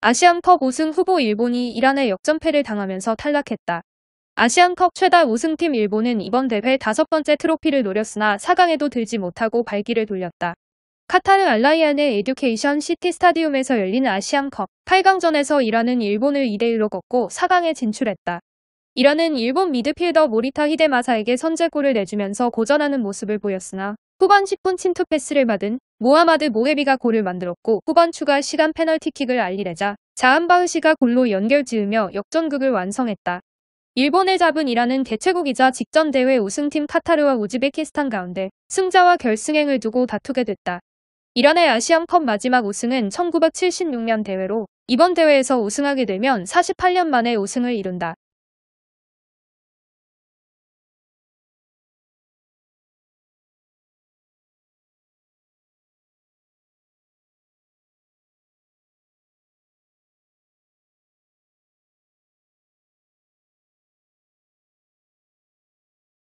아시안컵 우승 후보 일본이 이란의 역전패를 당하면서 탈락했다. 아시안컵 최다 우승팀 일본은 이번 대회 다섯 번째 트로피를 노렸으나 4강에도 들지 못하고 발길을 돌렸다. 카타르 알라이안의 에듀케이션 시티 스타디움에서 열린 아시안컵 8강전에서 이란은 일본을 2대1로 꺾고 4강에 진출했다. 이란은 일본 미드필더 모리타 히데마사에게 선제골을 내주면서 고전하는 모습을 보였으나 후반 10분 침투 패스를 받은 모하마드 모에비가 골을 만들었고 후반 추가 시간 페널티킥을 알리레자 자한바흐시가 골로 연결 지으며 역전극을 완성했다. 일본을 잡은 이라는 개최국이자 직전 대회 우승팀 카타르와 우즈베키스탄 가운데 승자와 결승행을 두고 다투게 됐다. 이란의 아시안컵 마지막 우승은 1976년 대회로 이번 대회에서 우승하게 되면 48년 만에 우승을 이룬다.